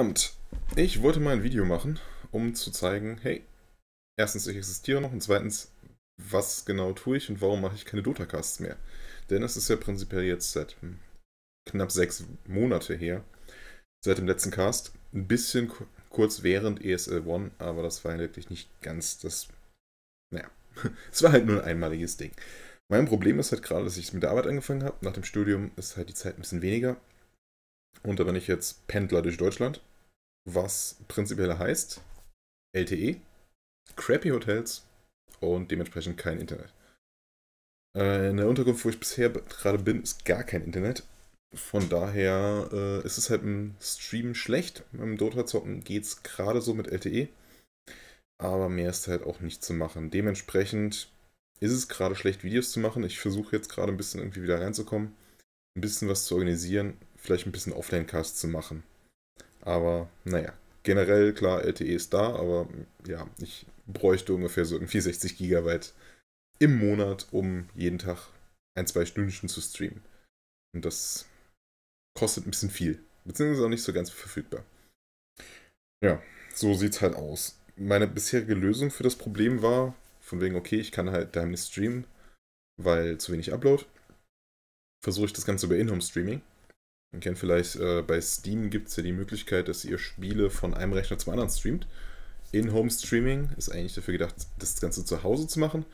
Abend. Ich wollte mal ein Video machen, um zu zeigen, hey, erstens, ich existiere noch und zweitens, was genau tue ich und warum mache ich keine Dota-Casts mehr? Denn es ist ja prinzipiell jetzt seit hm, knapp sechs Monate her, seit dem letzten Cast, ein bisschen kurz während ESL One, aber das war wirklich nicht ganz das, naja, es war halt nur ein einmaliges Ding. Mein Problem ist halt gerade, dass ich es mit der Arbeit angefangen habe, nach dem Studium ist halt die Zeit ein bisschen weniger und da bin ich jetzt Pendler durch Deutschland was prinzipiell heißt LTE, crappy Hotels und dementsprechend kein Internet. Äh, in der Unterkunft, wo ich bisher gerade bin, ist gar kein Internet. Von daher äh, ist es halt im Stream schlecht. Beim Dota-Zocken geht es gerade so mit LTE. Aber mehr ist halt auch nicht zu machen. Dementsprechend ist es gerade schlecht, Videos zu machen. Ich versuche jetzt gerade ein bisschen irgendwie wieder reinzukommen. Ein bisschen was zu organisieren. Vielleicht ein bisschen Offline-Cast zu machen. Aber naja, generell klar, LTE ist da, aber ja, ich bräuchte ungefähr so irgendwie 60 Gigabyte im Monat, um jeden Tag ein, zwei Stündchen zu streamen. Und das kostet ein bisschen viel, beziehungsweise auch nicht so ganz verfügbar. Ja, so sieht's halt aus. Meine bisherige Lösung für das Problem war, von wegen, okay, ich kann halt daheim nicht streamen, weil zu wenig Upload. Versuche ich das Ganze über in home streaming man kennt vielleicht, äh, bei Steam gibt es ja die Möglichkeit, dass ihr Spiele von einem Rechner zum anderen streamt. In-Home-Streaming ist eigentlich dafür gedacht, das Ganze zu Hause zu machen.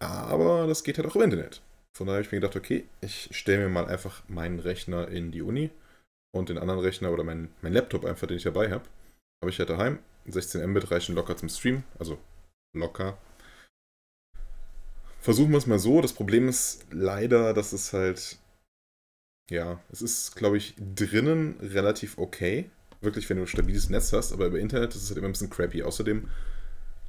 Aber das geht halt auch im Internet. Von daher habe ich mir gedacht, okay, ich stelle mir mal einfach meinen Rechner in die Uni und den anderen Rechner oder meinen mein Laptop einfach, den ich dabei habe, habe ich ja halt daheim. 16 Mbit reichen locker zum Stream, also locker. Versuchen wir es mal so. Das Problem ist leider, dass es halt ja, es ist, glaube ich, drinnen relativ okay. Wirklich, wenn du ein stabiles Netz hast, aber über Internet ist es halt immer ein bisschen crappy. Außerdem,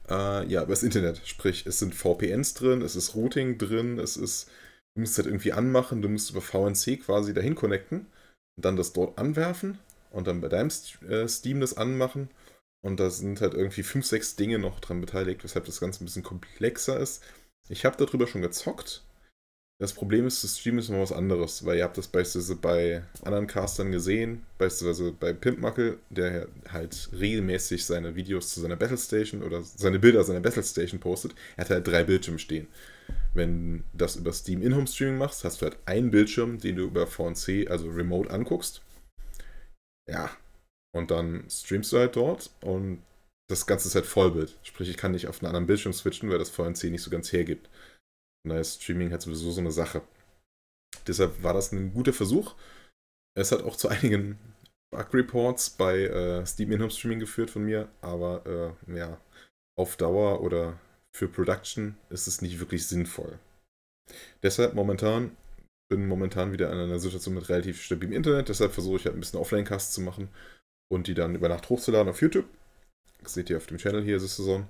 äh, ja, über das Internet. Sprich, es sind VPNs drin, es ist Routing drin, es ist, du musst halt irgendwie anmachen, du musst über VNC quasi dahin connecten und dann das dort anwerfen und dann bei deinem äh, Steam das anmachen. Und da sind halt irgendwie fünf, sechs Dinge noch dran beteiligt, weshalb das Ganze ein bisschen komplexer ist. Ich habe darüber schon gezockt, das Problem ist, das Stream ist immer was anderes, weil ihr habt das beispielsweise bei anderen Castern gesehen, beispielsweise bei Pimpmackel, der halt regelmäßig seine Videos zu seiner Battlestation oder seine Bilder seiner Battlestation postet. Er hat halt drei Bildschirme stehen. Wenn du das über Steam In-Home Streaming machst, hast du halt einen Bildschirm, den du über VNC, also Remote, anguckst. Ja. Und dann streamst du halt dort und das Ganze ist halt Vollbild. Sprich, ich kann nicht auf einen anderen Bildschirm switchen, weil das VNC nicht so ganz hergibt. Und Streaming halt sowieso so eine Sache. Deshalb war das ein guter Versuch. Es hat auch zu einigen Bug-Reports bei äh, Steam in Streaming geführt von mir, aber äh, ja, auf Dauer oder für Production ist es nicht wirklich sinnvoll. Deshalb momentan bin momentan wieder in einer Situation mit relativ stabilem Internet, deshalb versuche ich halt ein bisschen Offline-Casts zu machen und die dann über Nacht hochzuladen auf YouTube. Das seht ihr auf dem Channel hier ist es so.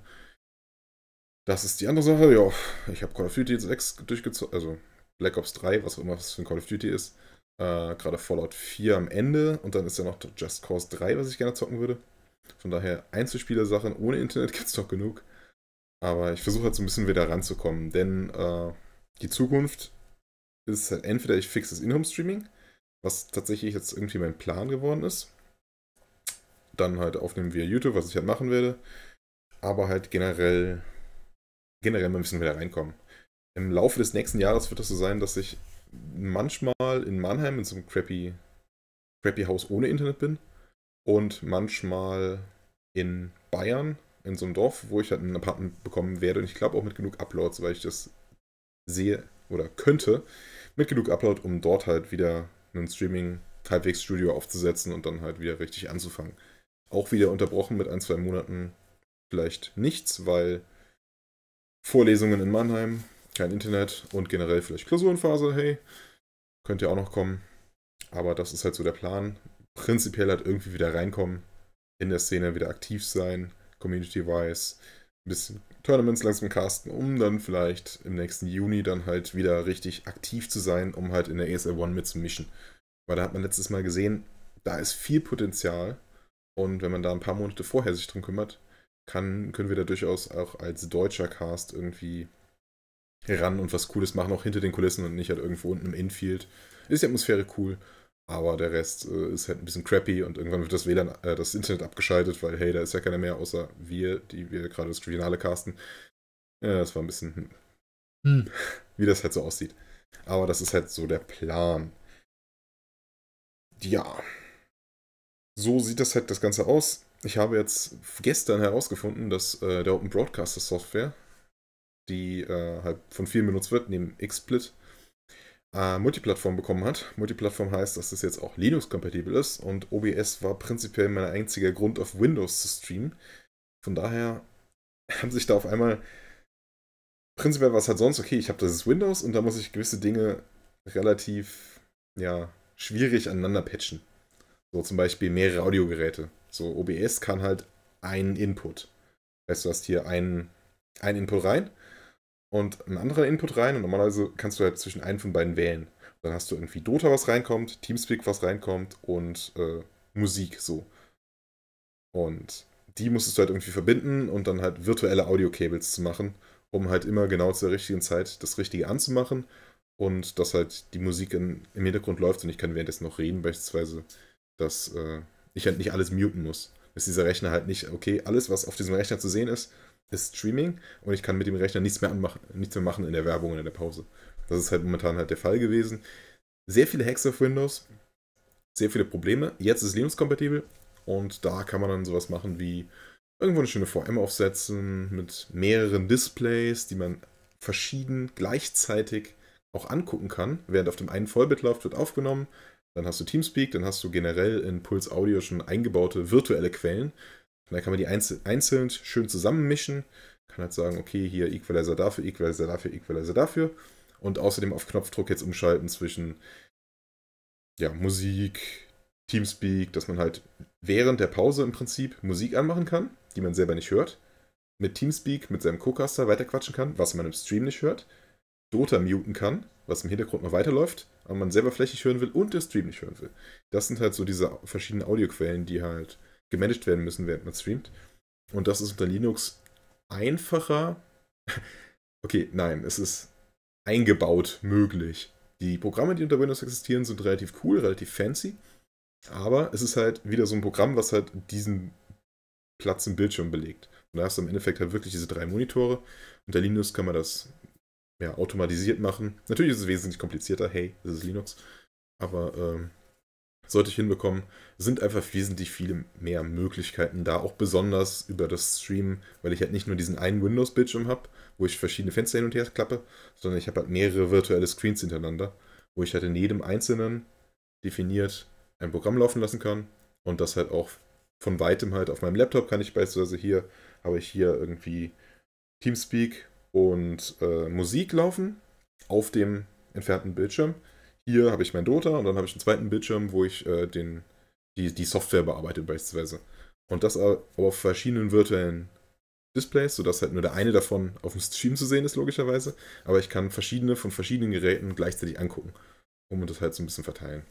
Das ist die andere Sache. Ja, ich habe Call of Duty 6 durchgezogen, also Black Ops 3, was auch immer das für ein Call of Duty ist. Äh, Gerade Fallout 4 am Ende und dann ist ja noch Just Cause 3, was ich gerne zocken würde. Von daher, Einzelspieler-Sachen ohne Internet gibt es doch genug. Aber ich versuche halt so ein bisschen wieder ranzukommen, denn äh, die Zukunft ist halt entweder ich fixe das In-Home-Streaming, was tatsächlich jetzt irgendwie mein Plan geworden ist. Dann halt aufnehmen via YouTube, was ich halt machen werde. Aber halt generell generell mal ein bisschen wieder reinkommen. Im Laufe des nächsten Jahres wird es so sein, dass ich manchmal in Mannheim in so einem crappy, crappy Haus ohne Internet bin und manchmal in Bayern in so einem Dorf, wo ich halt ein Apartment bekommen werde und ich glaube auch mit genug Uploads, weil ich das sehe oder könnte, mit genug Upload, um dort halt wieder einen Streaming halbwegs Studio aufzusetzen und dann halt wieder richtig anzufangen. Auch wieder unterbrochen mit ein, zwei Monaten vielleicht nichts, weil Vorlesungen in Mannheim, kein Internet und generell vielleicht Klausurenphase, hey, könnt ihr auch noch kommen. Aber das ist halt so der Plan. Prinzipiell halt irgendwie wieder reinkommen, in der Szene wieder aktiv sein, community-wise, ein bisschen Tournaments langsam casten, um dann vielleicht im nächsten Juni dann halt wieder richtig aktiv zu sein, um halt in der ESL One mitzumischen. Weil da hat man letztes Mal gesehen, da ist viel Potenzial und wenn man da ein paar Monate vorher sich drum kümmert, kann, können wir da durchaus auch als deutscher Cast irgendwie ran und was Cooles machen, auch hinter den Kulissen und nicht halt irgendwo unten im Infield. Ist die Atmosphäre cool, aber der Rest äh, ist halt ein bisschen crappy und irgendwann wird das WLAN, äh, das Internet abgeschaltet, weil hey, da ist ja keiner mehr, außer wir, die wir gerade das Finale casten. Ja, das war ein bisschen, hm. Hm. wie das halt so aussieht. Aber das ist halt so der Plan. Ja. So sieht das halt das Ganze aus ich habe jetzt gestern herausgefunden, dass äh, der Open Broadcaster Software, die äh, halt von vielen benutzt wird, neben XSplit, äh, Multiplattform bekommen hat. Multiplattform heißt, dass es jetzt auch Linux-kompatibel ist und OBS war prinzipiell mein einziger Grund, auf Windows zu streamen. Von daher haben sich da auf einmal prinzipiell war es halt sonst, okay, ich habe das ist Windows und da muss ich gewisse Dinge relativ, ja, schwierig aneinander patchen. So zum Beispiel mehrere Audiogeräte. So, OBS kann halt einen Input. Das heißt, du hast hier einen, einen Input rein und einen anderen Input rein und normalerweise kannst du halt zwischen einen von beiden wählen. dann hast du irgendwie Dota, was reinkommt, Teamspeak, was reinkommt und äh, Musik so. Und die musstest du halt irgendwie verbinden und dann halt virtuelle Audio-Cables zu machen, um halt immer genau zur richtigen Zeit das Richtige anzumachen und dass halt die Musik in, im Hintergrund läuft und ich kann währenddessen noch reden, beispielsweise. Das äh, ich halt nicht alles muten muss. Ist dieser Rechner halt nicht, okay, alles, was auf diesem Rechner zu sehen ist, ist Streaming und ich kann mit dem Rechner nichts mehr, anmachen, nichts mehr machen in der Werbung und in der Pause. Das ist halt momentan halt der Fall gewesen. Sehr viele Hacks auf Windows, sehr viele Probleme. Jetzt ist es Linux-kompatibel und da kann man dann sowas machen wie irgendwo eine schöne VM aufsetzen mit mehreren Displays, die man verschieden gleichzeitig auch angucken kann. Während auf dem einen Vollbild läuft, wird aufgenommen, dann hast du Teamspeak, dann hast du generell in Pulse Audio schon eingebaute virtuelle Quellen. Da kann man die einzel einzeln schön zusammenmischen. Kann halt sagen, okay, hier Equalizer dafür, Equalizer dafür, Equalizer dafür. Und außerdem auf Knopfdruck jetzt umschalten zwischen ja, Musik, Teamspeak, dass man halt während der Pause im Prinzip Musik anmachen kann, die man selber nicht hört. Mit Teamspeak, mit seinem Co-Caster weiterquatschen kann, was man im Stream nicht hört. Dota muten kann was im Hintergrund mal weiterläuft, aber man selber flächig hören will und der Stream nicht hören will. Das sind halt so diese verschiedenen Audioquellen, die halt gemanagt werden müssen, während man streamt. Und das ist unter Linux einfacher. Okay, nein, es ist eingebaut möglich. Die Programme, die unter Windows existieren, sind relativ cool, relativ fancy. Aber es ist halt wieder so ein Programm, was halt diesen Platz im Bildschirm belegt. Und da hast du im Endeffekt halt wirklich diese drei Monitore. Unter Linux kann man das ja, automatisiert machen. Natürlich ist es wesentlich komplizierter, hey, das ist Linux. Aber ähm, sollte ich hinbekommen, sind einfach wesentlich viele mehr Möglichkeiten da, auch besonders über das Streamen, weil ich halt nicht nur diesen einen Windows-Bildschirm habe, wo ich verschiedene Fenster hin und her klappe, sondern ich habe halt mehrere virtuelle Screens hintereinander, wo ich halt in jedem einzelnen definiert ein Programm laufen lassen kann und das halt auch von weitem halt auf meinem Laptop kann ich beispielsweise hier, habe ich hier irgendwie Teamspeak und äh, Musik laufen auf dem entfernten Bildschirm. Hier habe ich mein Dota und dann habe ich einen zweiten Bildschirm, wo ich äh, den, die, die Software bearbeite beispielsweise. Und das aber auf verschiedenen virtuellen Displays, sodass halt nur der eine davon auf dem Stream zu sehen ist, logischerweise. Aber ich kann verschiedene von verschiedenen Geräten gleichzeitig angucken, um das halt so ein bisschen verteilen.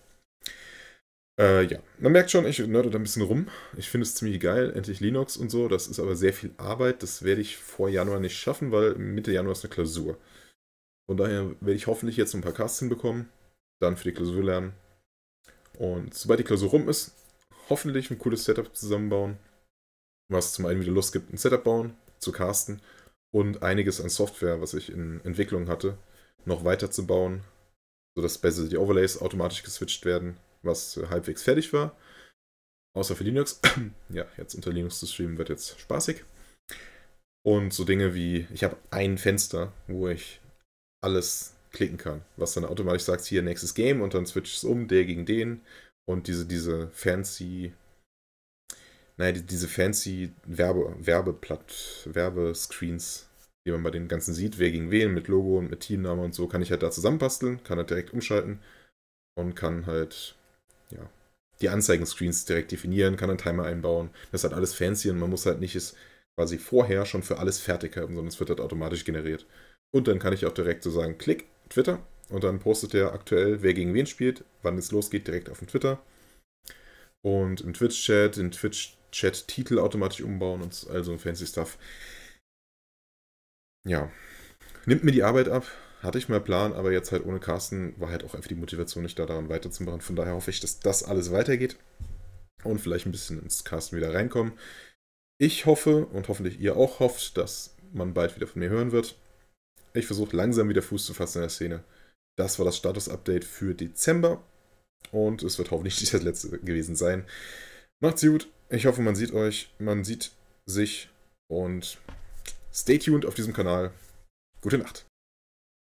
Äh, ja, man merkt schon, ich nörde da ein bisschen rum. Ich finde es ziemlich geil, endlich Linux und so. Das ist aber sehr viel Arbeit. Das werde ich vor Januar nicht schaffen, weil Mitte Januar ist eine Klausur. Von daher werde ich hoffentlich jetzt ein paar Casts hinbekommen, dann für die Klausur lernen. Und sobald die Klausur rum ist, hoffentlich ein cooles Setup zusammenbauen, was zum einen wieder Lust gibt, ein Setup bauen, zu casten und einiges an Software, was ich in Entwicklung hatte, noch weiterzubauen, sodass besser die Overlays automatisch geswitcht werden was halbwegs fertig war. Außer für Linux. ja, jetzt unter Linux zu streamen wird jetzt spaßig. Und so Dinge wie, ich habe ein Fenster, wo ich alles klicken kann, was dann automatisch sagt, hier nächstes Game und dann switcht es um, der gegen den. Und diese, diese fancy, naja, diese fancy Werbe, Werbeplatt, Werbescreens, die man bei den ganzen sieht, wer gegen wen, mit Logo und mit Teamname und so, kann ich halt da zusammenbasteln, kann halt direkt umschalten und kann halt ja, die Anzeigenscreens direkt definieren, kann einen Timer einbauen. Das ist halt alles fancy und man muss halt nicht es quasi vorher schon für alles fertig haben, sondern es wird halt automatisch generiert. Und dann kann ich auch direkt so sagen, klick, Twitter. Und dann postet er aktuell, wer gegen wen spielt, wann es losgeht, direkt auf dem Twitter. Und im Twitch-Chat, den Twitch-Chat-Titel automatisch umbauen und all so ein fancy Stuff. Ja. Nimmt mir die Arbeit ab, hatte ich mehr Plan, aber jetzt halt ohne Carsten war halt auch einfach die Motivation nicht da, daran weiterzumachen. Von daher hoffe ich, dass das alles weitergeht und vielleicht ein bisschen ins Carsten wieder reinkommen. Ich hoffe und hoffentlich ihr auch hofft, dass man bald wieder von mir hören wird. Ich versuche langsam wieder Fuß zu fassen in der Szene. Das war das Status-Update für Dezember und es wird hoffentlich nicht das letzte gewesen sein. Macht's gut. Ich hoffe, man sieht euch, man sieht sich und stay tuned auf diesem Kanal. Gute Nacht.